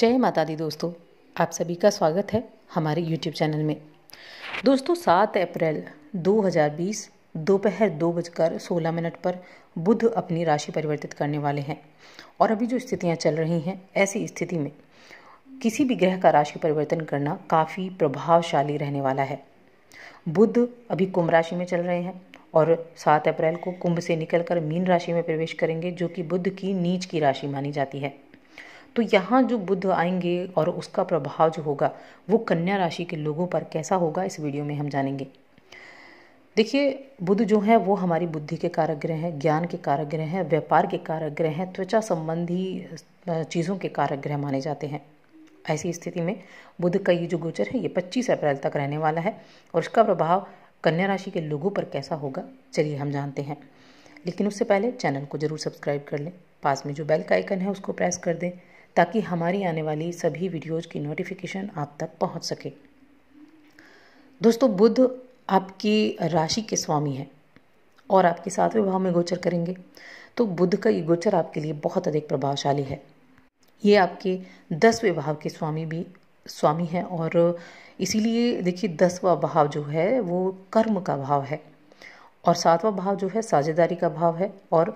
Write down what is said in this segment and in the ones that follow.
जय माता दी दोस्तों आप सभी का स्वागत है हमारे YouTube चैनल में दोस्तों 7 अप्रैल 2020 दोपहर दो बजकर सोलह मिनट पर बुध अपनी राशि परिवर्तित करने वाले हैं और अभी जो स्थितियां चल रही हैं ऐसी स्थिति में किसी भी ग्रह का राशि परिवर्तन करना काफ़ी प्रभावशाली रहने वाला है बुध अभी कुंभ राशि में चल रहे हैं और सात अप्रैल को कुंभ से निकलकर मीन राशि में प्रवेश करेंगे जो कि बुद्ध की नीच की राशि मानी जाती है तो यहाँ जो बुद्ध आएंगे और उसका प्रभाव जो होगा वो कन्या राशि के लोगों पर कैसा होगा इस वीडियो में हम जानेंगे देखिए बुध जो है वो हमारी बुद्धि के कारक ग्रह हैं ज्ञान के कारक ग्रह हैं व्यापार के कारक ग्रह हैं त्वचा संबंधी चीज़ों के कारक ग्रह माने जाते हैं ऐसी स्थिति में बुध का ये जो गोचर है ये 25 अप्रैल तक रहने वाला है और उसका प्रभाव कन्या राशि के लोगों पर कैसा होगा चलिए हम जानते हैं लेकिन उससे पहले चैनल को जरूर सब्सक्राइब कर लें पास में जो बेल का आइकन है उसको प्रेस कर दें ताकि हमारी आने वाली सभी वीडियोज़ की नोटिफिकेशन आप तक पहुँच सके दोस्तों बुद्ध आपकी राशि के स्वामी हैं और आपके सातवें भाव में गोचर करेंगे तो बुद्ध का ये गोचर आपके लिए बहुत अधिक प्रभावशाली है ये आपके दसवें भाव के स्वामी भी स्वामी हैं और इसीलिए देखिए दसवा भाव जो है वो कर्म का भाव है और सातवां भाव जो है साझेदारी का भाव है और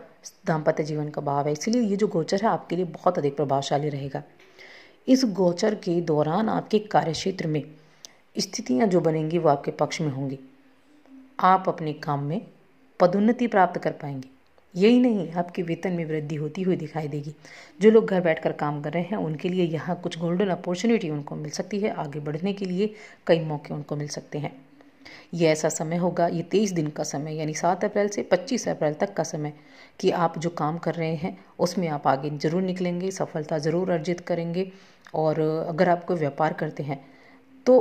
दाम्पत्य जीवन का भाव है इसलिए ये जो गोचर है आपके लिए बहुत अधिक प्रभावशाली रहेगा इस गोचर के दौरान आपके कार्य क्षेत्र में स्थितियाँ जो बनेंगी वो आपके पक्ष में होंगी आप अपने काम में पदोन्नति प्राप्त कर पाएंगे यही नहीं आपके वेतन में वृद्धि होती हुई दिखाई देगी जो लोग घर बैठकर काम कर रहे हैं उनके लिए यहाँ कुछ गोल्डन अपॉर्चुनिटी उनको मिल सकती है आगे बढ़ने के लिए कई मौके उनको मिल सकते हैं ये ऐसा समय होगा ये तेईस दिन का समय यानी सात अप्रैल से पच्चीस अप्रैल तक का समय कि आप जो काम कर रहे हैं उसमें आप आगे ज़रूर निकलेंगे सफलता ज़रूर अर्जित करेंगे और अगर आप कोई व्यापार करते हैं तो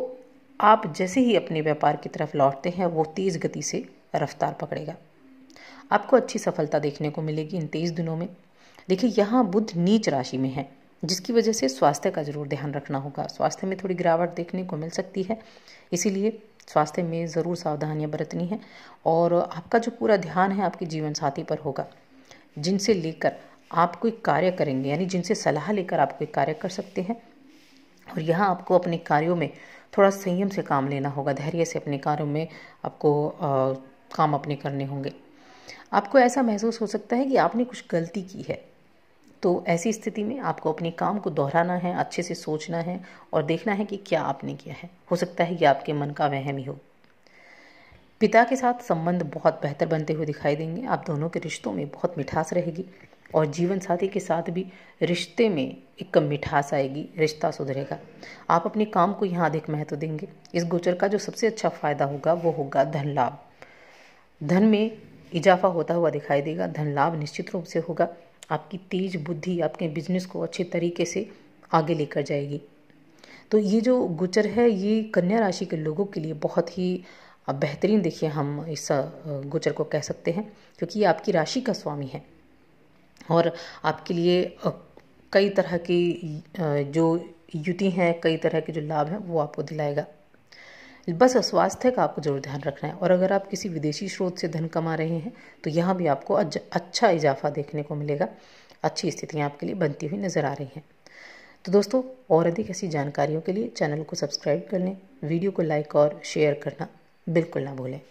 आप जैसे ही अपने व्यापार की तरफ लौटते हैं वो तेज़ गति से रफ्तार पकड़ेगा आपको अच्छी सफलता देखने को मिलेगी इन तेईस दिनों में देखिए यहाँ बुद्ध नीच राशि में है जिसकी वजह से स्वास्थ्य का ज़रूर ध्यान रखना होगा स्वास्थ्य में थोड़ी गिरावट देखने को मिल सकती है इसीलिए स्वास्थ्य में ज़रूर सावधानियाँ बरतनी है और आपका जो पूरा ध्यान है आपके जीवन साथी पर होगा जिनसे लेकर आप कोई कार्य करेंगे यानी जिनसे सलाह लेकर आप कोई कार्य कर सकते हैं और यहाँ आपको अपने कार्यों में थोड़ा संयम से काम लेना होगा धैर्य से अपने कार्यों में आपको आ, काम अपने करने होंगे आपको ऐसा महसूस हो सकता है कि आपने कुछ गलती की है तो ऐसी स्थिति में आपको अपने काम को दोहराना है अच्छे से सोचना है और देखना है कि क्या आपने किया है हो सकता है कि आपके मन का वहम ही हो पिता के साथ संबंध बहुत बेहतर बनते हुए दिखाई देंगे आप दोनों के रिश्तों में बहुत मिठास रहेगी और जीवन साथी के साथ भी रिश्ते में एक मिठास आएगी रिश्ता सुधरेगा आप अपने काम को यहाँ अधिक महत्व देंगे इस गोचर का जो सबसे अच्छा फायदा होगा वो होगा धन लाभ धन में इजाफा होता हुआ दिखाई देगा धन लाभ निश्चित रूप से होगा आपकी तेज बुद्धि आपके बिजनेस को अच्छे तरीके से आगे लेकर जाएगी तो ये जो गोचर है ये कन्या राशि के लोगों के लिए बहुत ही बेहतरीन देखिए हम इस गोचर को कह सकते हैं क्योंकि ये आपकी राशि का स्वामी है और आपके लिए कई तरह की जो युति हैं कई तरह के जो लाभ हैं वो आपको दिलाएगा बस स्वास्थ्य का आपको जरूर ध्यान रखना है और अगर आप किसी विदेशी स्रोत से धन कमा रहे हैं तो यहाँ भी आपको अच्छा इजाफा देखने को मिलेगा अच्छी स्थितियाँ आपके लिए बनती हुई नज़र आ रही हैं तो दोस्तों और अधिक ऐसी जानकारियों के लिए चैनल को सब्सक्राइब कर लें वीडियो को लाइक और शेयर करना बिल्कुल ना भूलें